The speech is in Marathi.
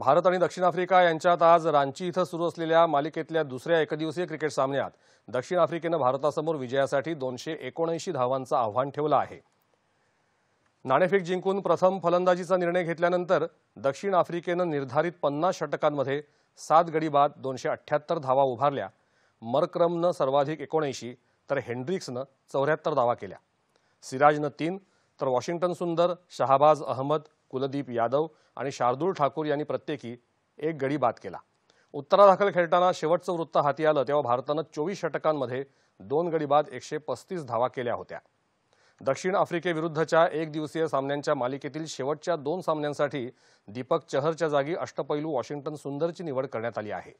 भारत आणि दक्षिण आफ्रिका यांच्यात आज रांची इथं सुरू असलेल्या मालिकेतल्या दुसऱ्या एकदिवसीय क्रिकेट सामन्यात दक्षिण आफ्रिकेनं भारतासमोर विजयासाठी दोनशे एकोणऐंशी धावांचं आव्हान ठेवलं आहे नाणेफेक जिंकून प्रथम फलंदाजीचा निर्णय घेतल्यानंतर दक्षिण आफ्रिकेनं निर्धारित पन्नास षटकांमध्ये सात गडी बाद दोनशे अठ्ठ्याहत्तर धावा उभारल्या मरक्रमनं सर्वाधिक एकोणऐंशी तर हेन्ड्रिक्सनं चौऱ्याहत्तर धावा केल्या सिराजनं तीन तर वॉशिंग्टन सुंदर शहाबाज अहमद कुलदीप यादव आणि शार्दूल ठाकूर यांनी प्रत्येकी एक गडी बाद केला उत्तरादाखल खेळताना शेवटचं वृत्त हाती आलं तेव्हा भारतानं चोवीस षटकांमध्ये दोन गडी बाद एकशे पस्तीस धावा केल्या होत्या दक्षिण आफ्रिकेविरुद्धच्या एक दिवसीय सामन्यांच्या मालिकेतील शेवटच्या दोन सामन्यांसाठी दीपक चहरच्या जागी अष्टपैलू वॉशिंग्टन सुंदरची निवड करण्यात आली आहे